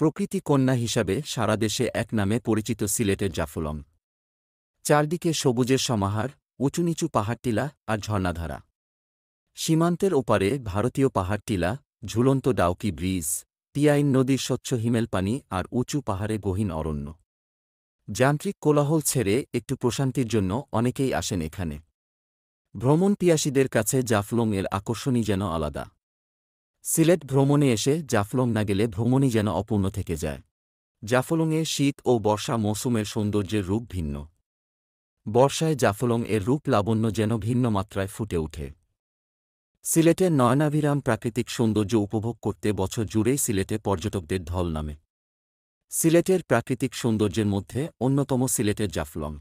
প্রকৃতি কন্যা হিসাবে সারা দেশে এক নামে পরিচিত সিলেটের জাফলং চারদিকে সবুজের সমাহার উঁচুনিচু পাহাড়টিলা আর ঝর্ণাধারা সীমান্তের ওপারে ভারতীয় পাহাড়টিলা ঝুলন্ত ডাউকি ব্রিজ টিয়াইন নদীর স্বচ্ছ হিমেল পানি আর উঁচু পাহাড়ে গহীন অরণ্য যান্ত্রিক কোলাহল ছেড়ে একটু প্রশান্তির জন্য অনেকেই আসেন এখানে ভ্রমণ পিয়াসীদের কাছে জাফলং এর আকর্ষণই যেন আলাদা সিলেট ভ্রমণে এসে জাফলং না গেলে ভ্রমণই যেন অপূর্ণ থেকে যায় জাফলংয়ে শীত ও বর্ষা মৌসুমের সৌন্দর্যের রূপ ভিন্ন বর্ষায় জাফলং এর রূপ লাবণ্য যেন ভিন্ন মাত্রায় ফুটে ওঠে সিলেটের নয়নাভিরাম প্রাকৃতিক সৌন্দর্য উপভোগ করতে বছর জুড়েই সিলেটে পর্যটকদের ঢল নামে সিলেটের প্রাকৃতিক সৌন্দর্যের মধ্যে অন্যতম সিলেটের জাফলং